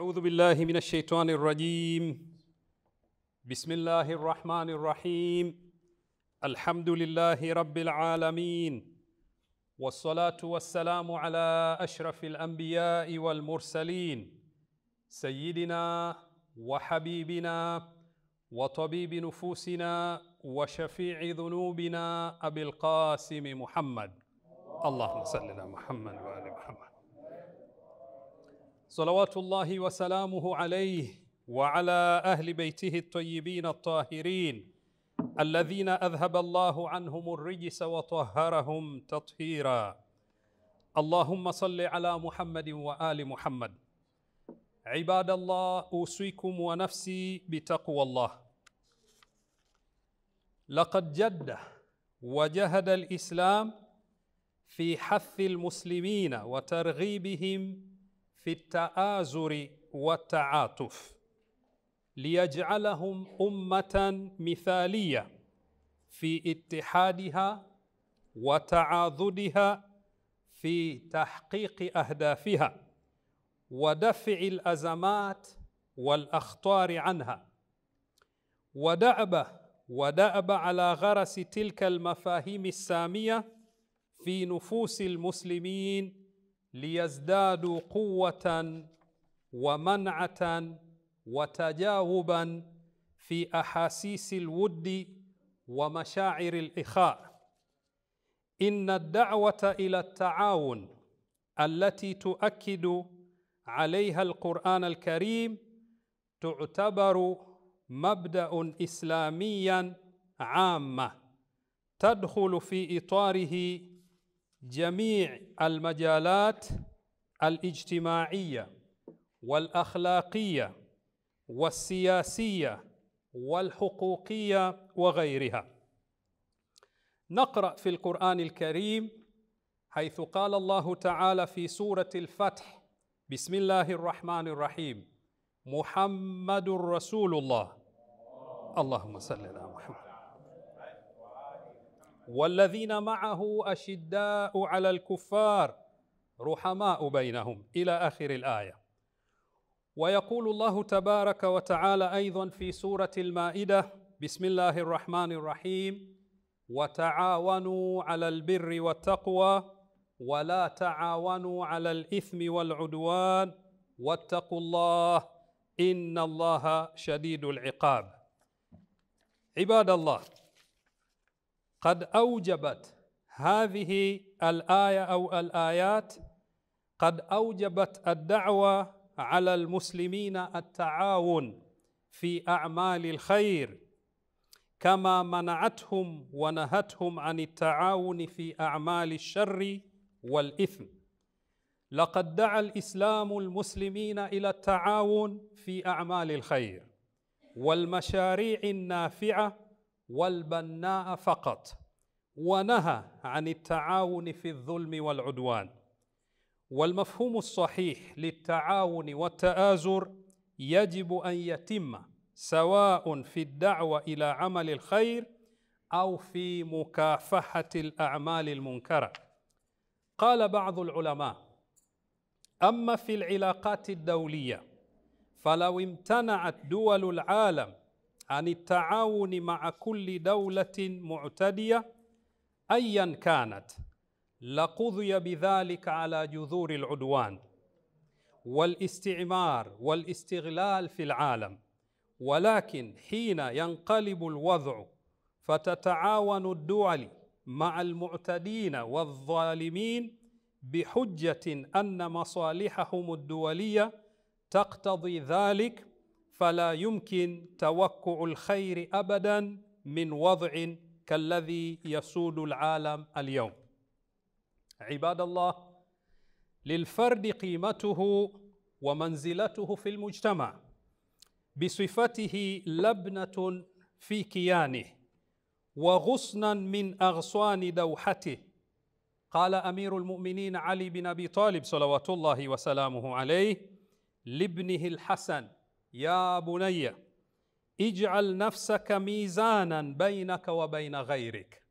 أعوذ بالله من الشيطان الرجيم بسم الله الرحمن الرحيم الحمد لله رب العالمين والصلاة والسلام على أشرف الأنبياء والمرسلين سيدنا وحبيبنا وطبيب نفوسنا وشفيع ذنوبنا أبي القاسم محمد اللهم صل على محمد وآل محمد صلوات الله وسلامه عليه وعلى اهل بيته الطيبين الطاهرين الذين اذهب الله عنهم الرجس وطهرهم تطهيرا اللهم صل على محمد وال محمد عباد الله اوصيكم ونفسي بتقوى الله لقد جد وجهد الاسلام في حث المسلمين وترغيبهم في التآزر والتعاطف ليجعلهم أمة مثالية في اتحادها وتعاضدها في تحقيق أهدافها ودفع الأزمات والأخطار عنها ودأب ودأب على غرس تلك المفاهيم السامية في نفوس المسلمين ليزدادوا قوة ومنعة وتجاوبا في أحاسيس الود ومشاعر الإخاء إن الدعوة إلى التعاون التي تؤكد عليها القرآن الكريم تعتبر مبدأ إسلاميا عامة تدخل في إطاره جميع المجالات الاجتماعية والأخلاقية والسياسية والحقوقية وغيرها نقرأ في القرآن الكريم حيث قال الله تعالى في سورة الفتح بسم الله الرحمن الرحيم محمد رسول الله اللهم صل على محمد والذين معه أشداء على الكفار رحماء بينهم إلى آخر الآية ويقول الله تبارك وتعالى أيضا في سورة المائدة بسم الله الرحمن الرحيم وتعاونوا على البر والتقوى ولا تعاونوا على الإثم والعدوان واتقوا الله إن الله شديد العقاب عباد الله قد أوجبت هذه الآية أو الآيات قد أوجبت الدعوة على المسلمين التعاون في أعمال الخير كما منعتهم ونهتهم عن التعاون في أعمال الشر والإثم لقد دعا الإسلام المسلمين إلى التعاون في أعمال الخير والمشاريع النافعة والبناء فقط ونهى عن التعاون في الظلم والعدوان والمفهوم الصحيح للتعاون والتآزر يجب أن يتم سواء في الدعوة إلى عمل الخير أو في مكافحة الأعمال المنكرة قال بعض العلماء أما في العلاقات الدولية فلو امتنعت دول العالم عن التعاون مع كل دولة معتدية أيا كانت لقضي بذلك على جذور العدوان والاستعمار والاستغلال في العالم ولكن حين ينقلب الوضع فتتعاون الدول مع المعتدين والظالمين بحجة أن مصالحهم الدولية تقتضي ذلك فلا يمكن توقع الخير ابدا من وضع كالذي يسود العالم اليوم عباد الله للفرد قيمته ومنزلته في المجتمع بصفته لبنه في كيانه وغصنا من اغصان دوحته قال امير المؤمنين علي بن ابي طالب صلوات الله وسلامه عليه لابنه الحسن يا بني اجعل نفسك ميزانا بينك وبين غيرك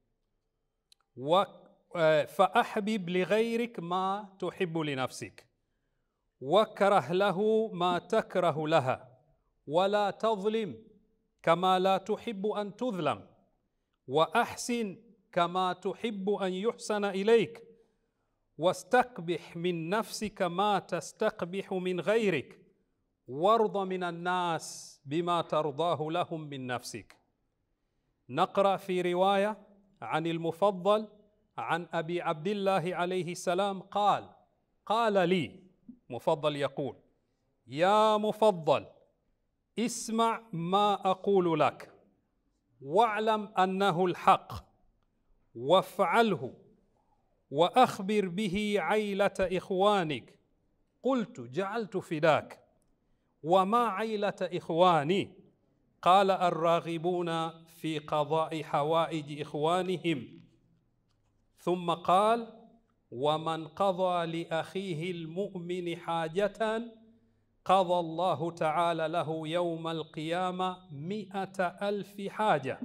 آه، فأحبب لغيرك ما تحب لنفسك واكره له ما تكره لها ولا تظلم كما لا تحب أن تظلم وأحسن كما تحب أن يحسن إليك واستقبح من نفسك ما تستقبح من غيرك وارض من الناس بما ترضاه لهم من نفسك نقرا في روايه عن المفضل عن ابي عبد الله عليه السلام قال قال لي مفضل يقول يا مفضل اسمع ما اقول لك واعلم انه الحق وافعله واخبر به عيله اخوانك قلت جعلت فداك وما عيلة إخواني قال الراغبون في قضاء حوائج إخوانهم ثم قال ومن قضى لأخيه المؤمن حاجة قضى الله تعالى له يوم القيامة مئة ألف حاجة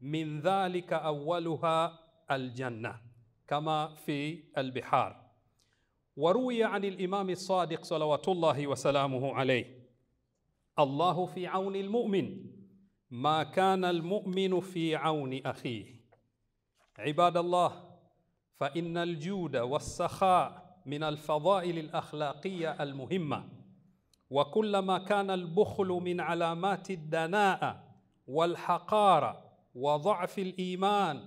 من ذلك أولها الجنة كما في البحار وروي عن الإمام الصادق صلوات الله وسلامه عليه الله في عون المؤمن ما كان المؤمن في عون اخيه عباد الله فان الجود والسخاء من الفضائل الاخلاقيه المهمه وكلما كان البخل من علامات الدناءه والحقاره وضعف الايمان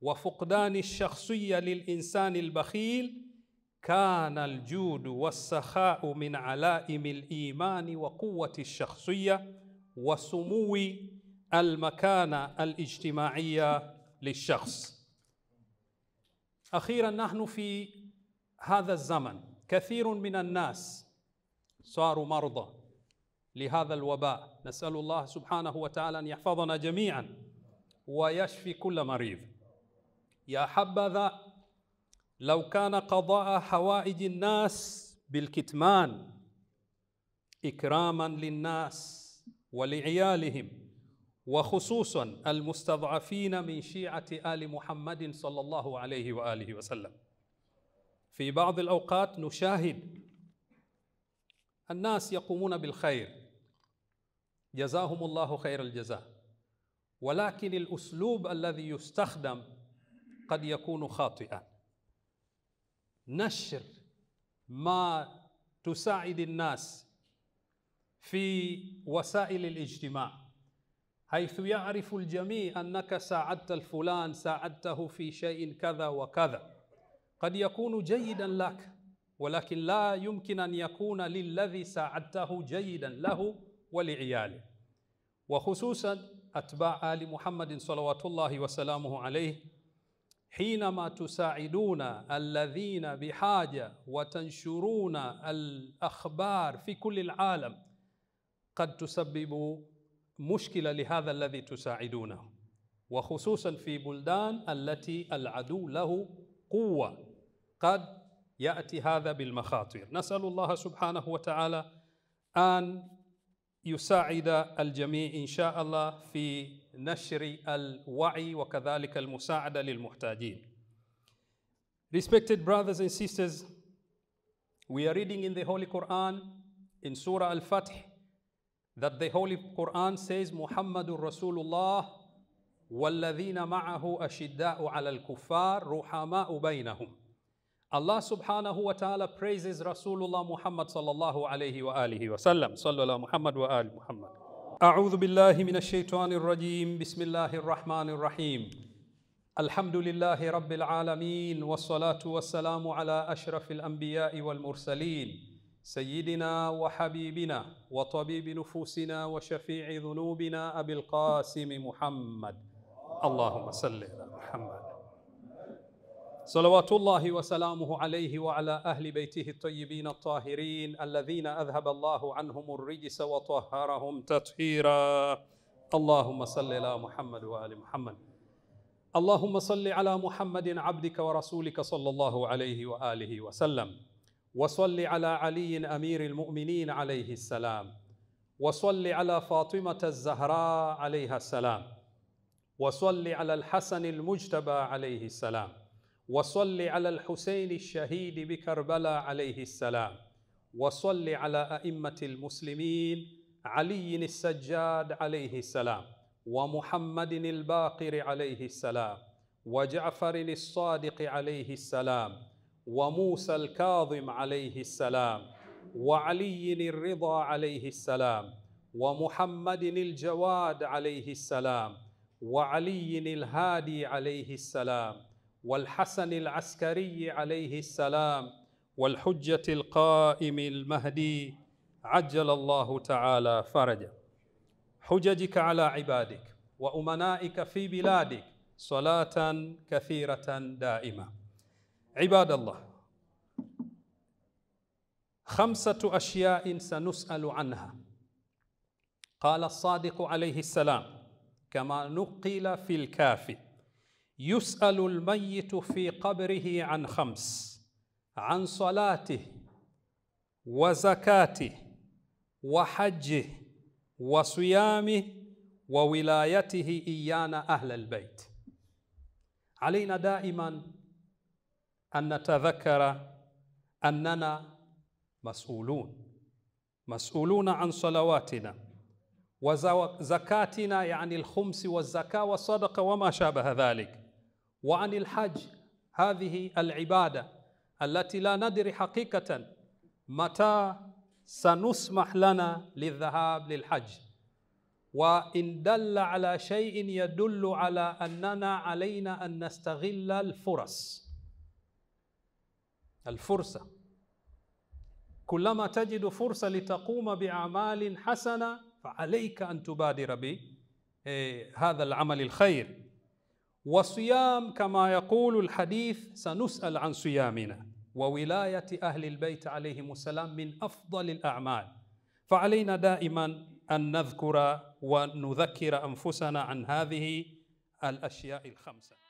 وفقدان الشخصيه للانسان البخيل كان الجود والسخاء من علائم الإيمان وقوة الشخصية وسمو المكانة الاجتماعية للشخص أخيرا نحن في هذا الزمن كثير من الناس صاروا مرضى لهذا الوباء نسأل الله سبحانه وتعالى أن يحفظنا جميعا ويشفي كل مريض يا حبذا لو كان قضاء حوائج الناس بالكتمان إكراما للناس ولعيالهم وخصوصا المستضعفين من شيعة آل محمد صلى الله عليه وآله وسلم في بعض الأوقات نشاهد الناس يقومون بالخير جزاهم الله خير الجزاء ولكن الأسلوب الذي يستخدم قد يكون خاطئا نشر ما تساعد الناس في وسائل الاجتماع حيث يعرف الجميع انك ساعدت الفلان ساعدته في شيء كذا وكذا قد يكون جيدا لك ولكن لا يمكن ان يكون للذي ساعدته جيدا له ولعياله وخصوصا اتباع ال محمد صلوات الله وسلامه عليه حينما تساعدون الذين بحاجه وتنشرون الاخبار في كل العالم قد تسبب مشكله لهذا الذي تساعدونه وخصوصا في بلدان التي العدو له قوه قد ياتي هذا بالمخاطر نسال الله سبحانه وتعالى ان يساعد الجميع ان شاء الله في نشر الوعي وكذلك المساعده للمحتاجين. Respected brothers and sisters, we are reading in the Holy Quran in Surah Al fatih that the Holy Quran says محمد رسول الله والذين معه أشداء على الكفار رحماء بينهم. Allah subhanahu wa ta'ala praises Rasulullah Muhammad sallallahu alaihi wa alihi wa sallam. Sallallahu Muhammad wa al Muhammad. A'udhu billahi min ash-shaytanir rajim. Bismillahir rahmanir rahim. Alhamdulillahi rabbil alameen. Wa salatu wa salamu ala ashrafil anbiya'i wal mursaleen. Sayyidina wa habibina wa tabibi nufusina wa shafi'i dhunubina abil qasimi Muhammad. Allahumma salli ala Muhammad. صلوات الله وسلامه عليه وعلى اهل بيته الطيبين الطاهرين الذين اذهب الله عنهم الرجس وطهرهم تطهيرا اللهم صل على محمد وال محمد اللهم صل على محمد عبدك ورسولك صلى الله عليه واله وسلم وصل على علي امير المؤمنين عليه السلام وصل على فاطمه الزهراء عليها السلام وصل على الحسن المجتبى عليه السلام وصل على الحسين الشهيد بكربلاء عليه السلام وصل على أئمة المسلمين علي السجاد عليه السلام ومحمد الباقر عليه السلام وجعفر الصادق عليه السلام وموسى الكاظم عليه السلام وعلي الرضا عليه السلام ومحمد الجواد عليه السلام وعلي الهادي عليه السلام والحسن العسكري عليه السلام والحجة القائم المهدي عجل الله تعالى فرجا حججك على عبادك وأمنائك في بلادك صلاة كثيرة دائمة عباد الله خمسة أشياء سنسأل عنها قال الصادق عليه السلام كما نقل في الكافي يسأل الميت في قبره عن خمس عن صلاته وزكاته وحجه وصيامه وولايته إيانا أهل البيت علينا دائما أن نتذكر أننا مسؤولون مسؤولون عن صلواتنا وزكاتنا يعني الخمس والزكاة والصدقة وما شابه ذلك وعن الحج هذه العبادة التي لا ندري حقيقة متى سنسمح لنا للذهاب للحج وإن دل على شيء يدل على أننا علينا أن نستغل الفرص الفرصة كلما تجد فرصة لتقوم بأعمال حسنة فعليك أن تبادر بهذا إيه، العمل الخير وصيام كما يقول الحديث سنسأل عن صيامنا وولاية أهل البيت عليهم السلام من أفضل الأعمال فعلينا دائما أن نذكر ونذكر أنفسنا عن هذه الأشياء الخمسة